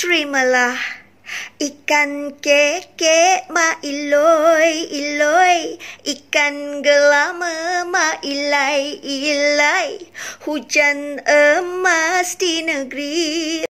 terimalah ikan keke ma iloi iloi ikan gelama ma ilai ilai hujan emas di negeri